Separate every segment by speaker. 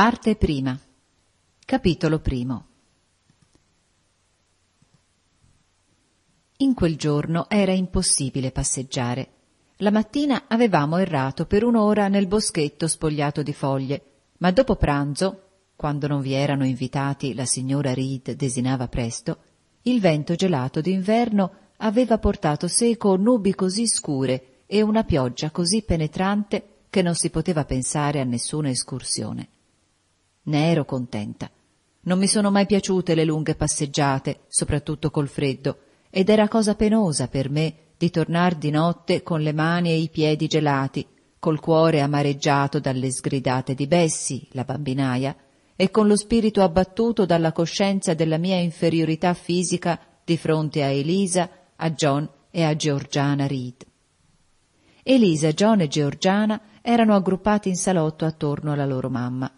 Speaker 1: Parte prima. Capitolo primo. In quel giorno era impossibile passeggiare. La mattina avevamo errato per un'ora nel boschetto spogliato di foglie, ma dopo pranzo, quando non vi erano invitati la signora Reed desinava presto, il vento gelato d'inverno aveva portato seco nubi così scure e una pioggia così penetrante che non si poteva pensare a nessuna escursione. Ne ero contenta. Non mi sono mai piaciute le lunghe passeggiate, soprattutto col freddo, ed era cosa penosa per me di tornar di notte con le mani e i piedi gelati, col cuore amareggiato dalle sgridate di Bessie, la bambinaia, e con lo spirito abbattuto dalla coscienza della mia inferiorità fisica di fronte a Elisa, a John e a Georgiana Reed. Elisa, John e Georgiana erano aggruppati in salotto attorno alla loro mamma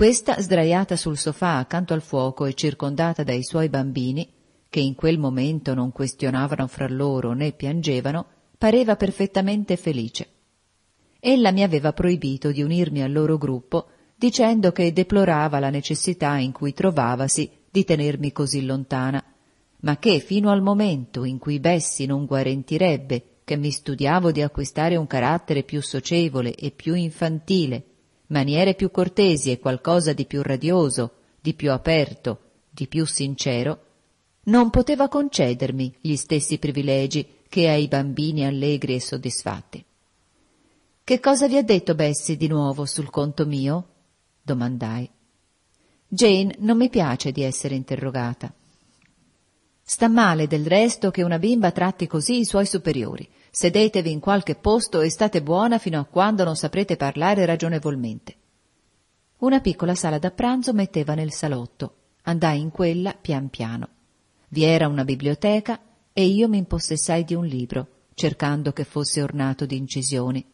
Speaker 1: questa sdraiata sul sofà accanto al fuoco e circondata dai suoi bambini, che in quel momento non questionavano fra loro né piangevano, pareva perfettamente felice. Ella mi aveva proibito di unirmi al loro gruppo, dicendo che deplorava la necessità in cui trovavasi di tenermi così lontana, ma che fino al momento in cui Bessi non guarentirebbe che mi studiavo di acquistare un carattere più socievole e più infantile maniere più cortesi e qualcosa di più radioso, di più aperto, di più sincero, non poteva concedermi gli stessi privilegi che ai bambini allegri e soddisfatti. Che cosa vi ha detto Bessie di nuovo sul conto mio? domandai. Jane non mi piace di essere interrogata. Sta male del resto che una bimba tratti così i suoi superiori. Sedetevi in qualche posto e state buona fino a quando non saprete parlare ragionevolmente. Una piccola sala da pranzo metteva nel salotto. Andai in quella pian piano. Vi era una biblioteca e io mi impossessai di un libro, cercando che fosse ornato di incisioni.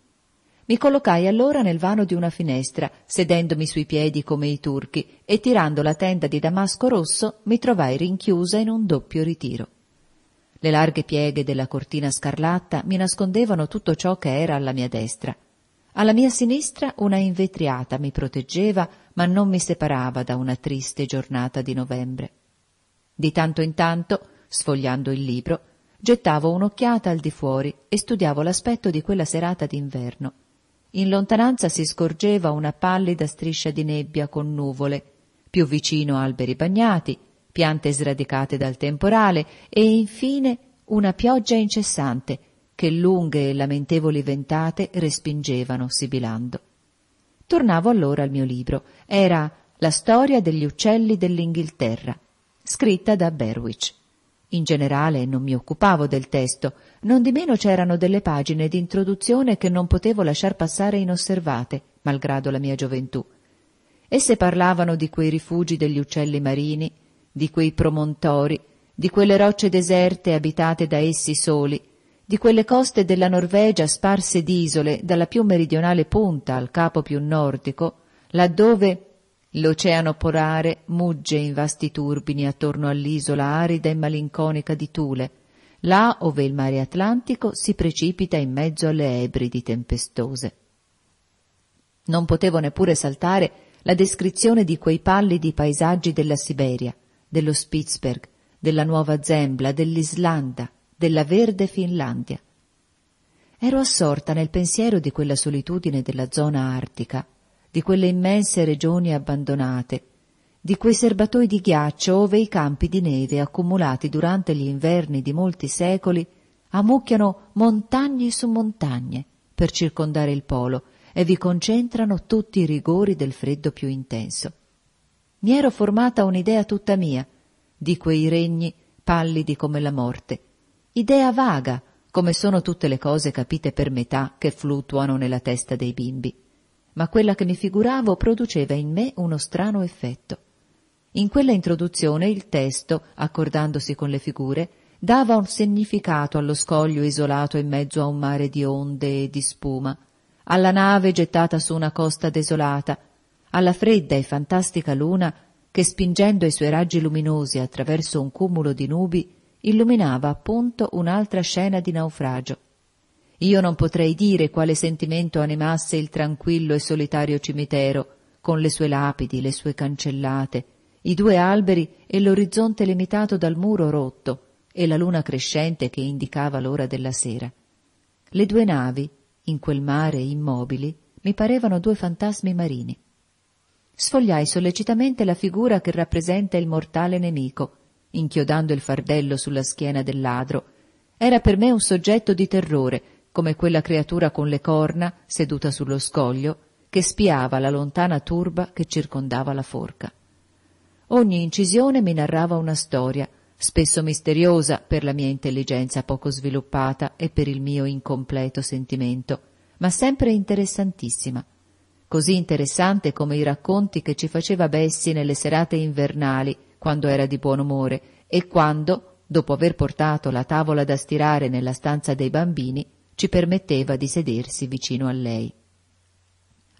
Speaker 1: Mi collocai allora nel vano di una finestra, sedendomi sui piedi come i turchi, e tirando la tenda di damasco rosso mi trovai rinchiusa in un doppio ritiro. Le larghe pieghe della cortina scarlatta mi nascondevano tutto ciò che era alla mia destra. Alla mia sinistra una invetriata mi proteggeva, ma non mi separava da una triste giornata di novembre. Di tanto in tanto, sfogliando il libro, gettavo un'occhiata al di fuori e studiavo l'aspetto di quella serata d'inverno in lontananza si scorgeva una pallida striscia di nebbia con nuvole, più vicino alberi bagnati, piante sradicate dal temporale e infine una pioggia incessante che lunghe e lamentevoli ventate respingevano sibilando. Tornavo allora al mio libro. Era La storia degli uccelli dell'Inghilterra, scritta da Berwich. In generale non mi occupavo del testo, nondimeno c'erano delle pagine di introduzione che non potevo lasciar passare inosservate, malgrado la mia gioventù. Esse parlavano di quei rifugi degli uccelli marini, di quei promontori, di quelle rocce deserte abitate da essi soli, di quelle coste della Norvegia sparse d'isole dalla più meridionale punta al capo più nordico, laddove L'oceano polare mugge in vasti turbini attorno all'isola arida e malinconica di Thule, là ove il mare Atlantico si precipita in mezzo alle ebridi tempestose. Non potevo neppure saltare la descrizione di quei pallidi paesaggi della Siberia, dello Spitzberg, della Nuova Zembla, dell'Islanda, della verde Finlandia. Ero assorta nel pensiero di quella solitudine della zona artica, di quelle immense regioni abbandonate, di quei serbatoi di ghiaccio ove i campi di neve accumulati durante gli inverni di molti secoli ammucchiano montagne su montagne per circondare il polo e vi concentrano tutti i rigori del freddo più intenso. Mi ero formata un'idea tutta mia di quei regni pallidi come la morte, idea vaga come sono tutte le cose capite per metà che fluttuano nella testa dei bimbi ma quella che mi figuravo produceva in me uno strano effetto. In quella introduzione il testo, accordandosi con le figure, dava un significato allo scoglio isolato in mezzo a un mare di onde e di spuma, alla nave gettata su una costa desolata, alla fredda e fantastica luna che spingendo i suoi raggi luminosi attraverso un cumulo di nubi illuminava appunto un'altra scena di naufragio. Io non potrei dire quale sentimento animasse il tranquillo e solitario cimitero, con le sue lapidi, le sue cancellate, i due alberi e l'orizzonte limitato dal muro rotto e la luna crescente che indicava l'ora della sera. Le due navi, in quel mare immobili, mi parevano due fantasmi marini. Sfogliai sollecitamente la figura che rappresenta il mortale nemico, inchiodando il fardello sulla schiena del ladro. Era per me un soggetto di terrore, come quella creatura con le corna, seduta sullo scoglio, che spiava la lontana turba che circondava la forca. Ogni incisione mi narrava una storia, spesso misteriosa per la mia intelligenza poco sviluppata e per il mio incompleto sentimento, ma sempre interessantissima. Così interessante come i racconti che ci faceva Bessi nelle serate invernali, quando era di buon umore, e quando, dopo aver portato la tavola da stirare nella stanza dei bambini, ci permetteva di sedersi vicino a lei.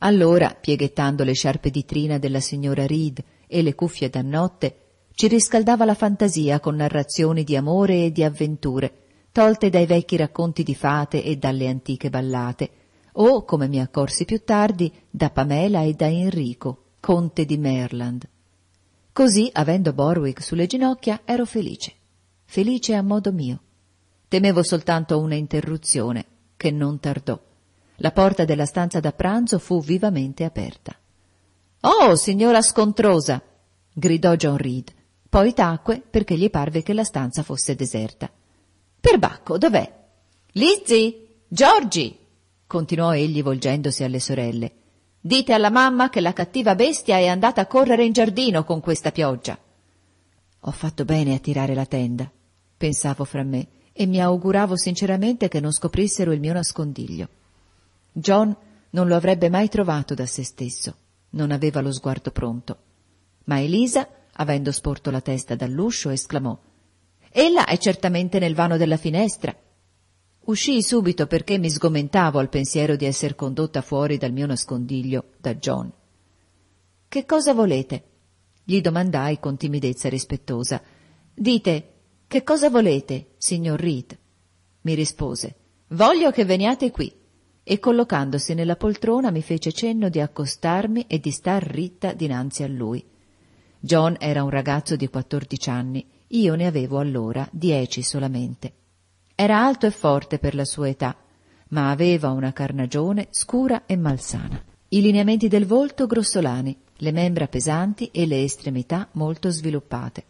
Speaker 1: Allora, pieghettando le sciarpe di trina della signora Reed e le cuffie da notte, ci riscaldava la fantasia con narrazioni di amore e di avventure, tolte dai vecchi racconti di fate e dalle antiche ballate, o, come mi accorsi più tardi, da Pamela e da Enrico, conte di Merland. Così, avendo Borwick sulle ginocchia, ero felice, felice a modo mio, Temevo soltanto una interruzione, che non tardò. La porta della stanza da pranzo fu vivamente aperta. Oh, signora scontrosa! gridò John Reed. Poi tacque perché gli parve che la stanza fosse deserta. Perbacco, dov'è? Lizzie! Giorgi! continuò egli volgendosi alle sorelle. Dite alla mamma che la cattiva bestia è andata a correre in giardino con questa pioggia. Ho fatto bene a tirare la tenda, pensavo fra me e mi auguravo sinceramente che non scoprissero il mio nascondiglio. John non lo avrebbe mai trovato da se stesso, non aveva lo sguardo pronto. Ma Elisa, avendo sporto la testa dall'uscio, esclamò Ella è certamente nel vano della finestra. Uscii subito perché mi sgomentavo al pensiero di essere condotta fuori dal mio nascondiglio da John. Che cosa volete? gli domandai con timidezza rispettosa. Dite, che cosa volete, signor Reed? Mi rispose. Voglio che veniate qui. E collocandosi nella poltrona mi fece cenno di accostarmi e di star ritta dinanzi a lui. John era un ragazzo di quattordici anni, io ne avevo allora dieci solamente. Era alto e forte per la sua età, ma aveva una carnagione scura e malsana. I lineamenti del volto grossolani, le membra pesanti e le estremità molto sviluppate.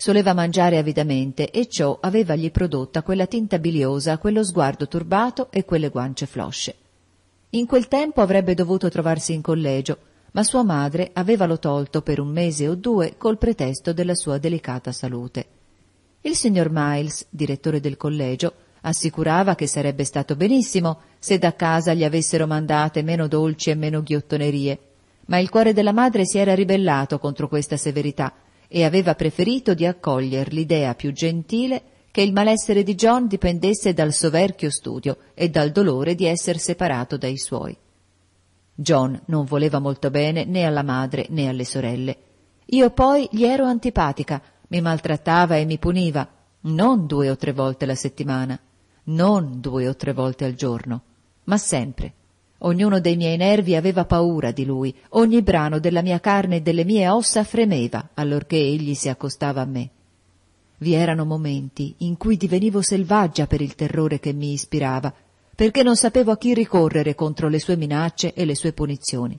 Speaker 1: Soleva mangiare avidamente e ciò avevagli prodotta quella tinta biliosa, quello sguardo turbato e quelle guance flosce. In quel tempo avrebbe dovuto trovarsi in collegio, ma sua madre avevalo tolto per un mese o due col pretesto della sua delicata salute. Il signor Miles, direttore del collegio, assicurava che sarebbe stato benissimo se da casa gli avessero mandate meno dolci e meno ghiottonerie, ma il cuore della madre si era ribellato contro questa severità e aveva preferito di accogliere l'idea più gentile che il malessere di John dipendesse dal soverchio studio e dal dolore di essere separato dai suoi. John non voleva molto bene né alla madre né alle sorelle. Io poi gli ero antipatica, mi maltrattava e mi puniva, non due o tre volte la settimana, non due o tre volte al giorno, ma sempre. Ognuno dei miei nervi aveva paura di lui, ogni brano della mia carne e delle mie ossa fremeva allorché egli si accostava a me. Vi erano momenti in cui divenivo selvaggia per il terrore che mi ispirava, perché non sapevo a chi ricorrere contro le sue minacce e le sue punizioni.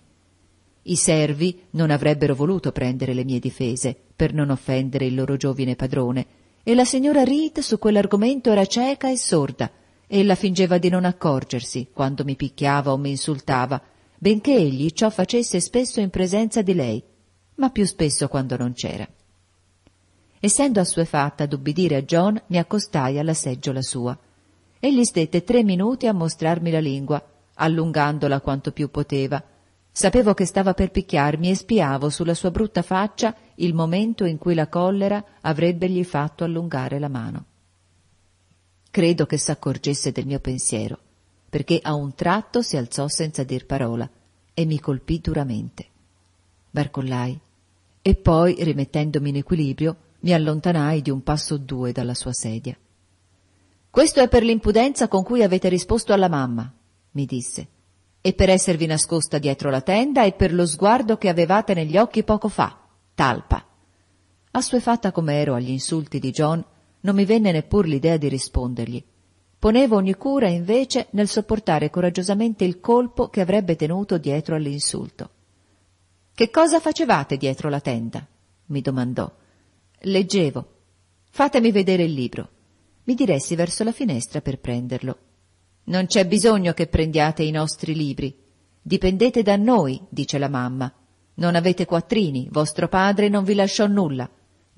Speaker 1: I servi non avrebbero voluto prendere le mie difese per non offendere il loro giovine padrone, e la signora Reed su quell'argomento era cieca e sorda, Ella fingeva di non accorgersi quando mi picchiava o mi insultava, benché egli ciò facesse spesso in presenza di lei, ma più spesso quando non c'era. Essendo assuefatta ad ubbidire a John, mi accostai alla seggiola sua. Egli stette tre minuti a mostrarmi la lingua, allungandola quanto più poteva. Sapevo che stava per picchiarmi e spiavo sulla sua brutta faccia il momento in cui la collera avrebbe gli fatto allungare la mano. Credo che s'accorgesse del mio pensiero, perché a un tratto si alzò senza dir parola e mi colpì duramente. Barcollai e poi, rimettendomi in equilibrio, mi allontanai di un passo o due dalla sua sedia. Questo è per l'impudenza con cui avete risposto alla mamma, mi disse, e per esservi nascosta dietro la tenda e per lo sguardo che avevate negli occhi poco fa, talpa. Assuefatta come ero agli insulti di John, non mi venne neppur l'idea di rispondergli. Ponevo ogni cura, invece, nel sopportare coraggiosamente il colpo che avrebbe tenuto dietro all'insulto. Che cosa facevate dietro la tenda? mi domandò. Leggevo. Fatemi vedere il libro. Mi diressi verso la finestra per prenderlo. Non c'è bisogno che prendiate i nostri libri. Dipendete da noi, dice la mamma. Non avete quattrini, vostro padre non vi lasciò nulla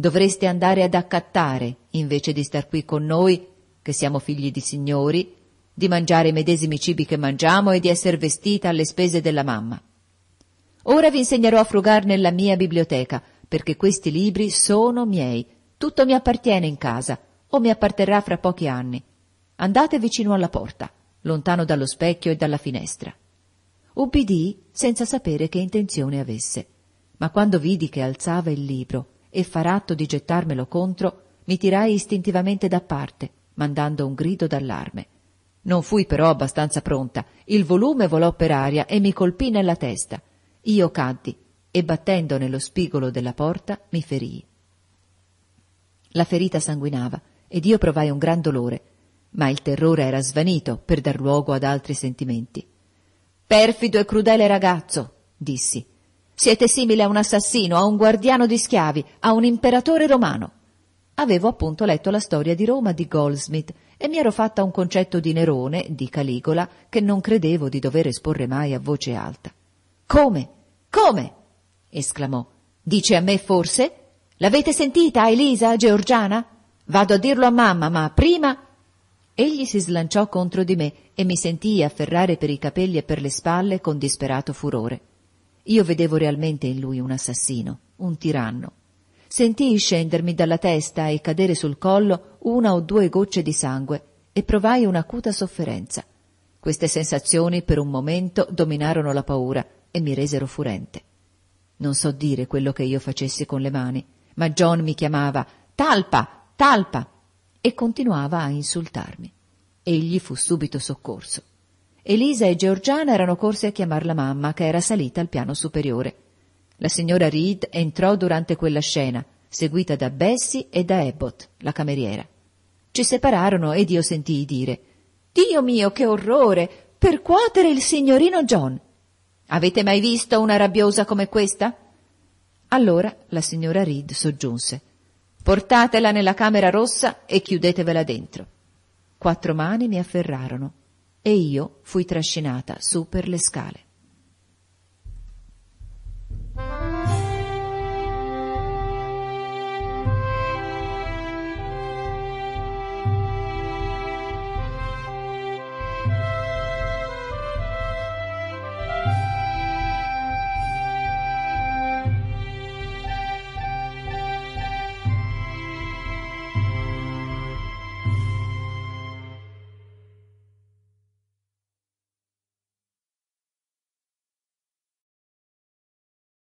Speaker 1: dovreste andare ad accattare, invece di star qui con noi, che siamo figli di signori, di mangiare i medesimi cibi che mangiamo e di essere vestita alle spese della mamma. Ora vi insegnerò a frugar nella mia biblioteca, perché questi libri sono miei, tutto mi appartiene in casa, o mi apparterrà fra pochi anni. Andate vicino alla porta, lontano dallo specchio e dalla finestra. Ubbidì senza sapere che intenzione avesse, ma quando vidi che alzava il libro, e far atto di gettarmelo contro, mi tirai istintivamente da parte, mandando un grido d'allarme. Non fui però abbastanza pronta, il volume volò per aria e mi colpì nella testa. Io caddi e battendo nello spigolo della porta mi ferii. La ferita sanguinava ed io provai un gran dolore, ma il terrore era svanito per dar luogo ad altri sentimenti. Perfido e crudele ragazzo, dissi, siete simile a un assassino, a un guardiano di schiavi, a un imperatore romano. Avevo appunto letto la storia di Roma di Goldsmith e mi ero fatta un concetto di Nerone, di Caligola, che non credevo di dover esporre mai a voce alta. Come? Come? esclamò. Dice a me forse? L'avete sentita, Elisa, Georgiana? Vado a dirlo a mamma, ma prima... Egli si slanciò contro di me e mi sentii afferrare per i capelli e per le spalle con disperato furore. Io vedevo realmente in lui un assassino, un tiranno. Sentii scendermi dalla testa e cadere sul collo una o due gocce di sangue e provai un'acuta sofferenza. Queste sensazioni per un momento dominarono la paura e mi resero furente. Non so dire quello che io facessi con le mani, ma John mi chiamava Talpa, Talpa e continuava a insultarmi. Egli fu subito soccorso. Elisa e Georgiana erano corse a chiamar la mamma, che era salita al piano superiore. La signora Reed entrò durante quella scena, seguita da Bessie e da Abbott, la cameriera. Ci separarono ed io sentii dire Dio mio, che orrore! Percuotere il signorino John! Avete mai visto una rabbiosa come questa? Allora la signora Reed soggiunse Portatela nella camera rossa e chiudetevela dentro. Quattro mani mi afferrarono e io fui trascinata su per le scale.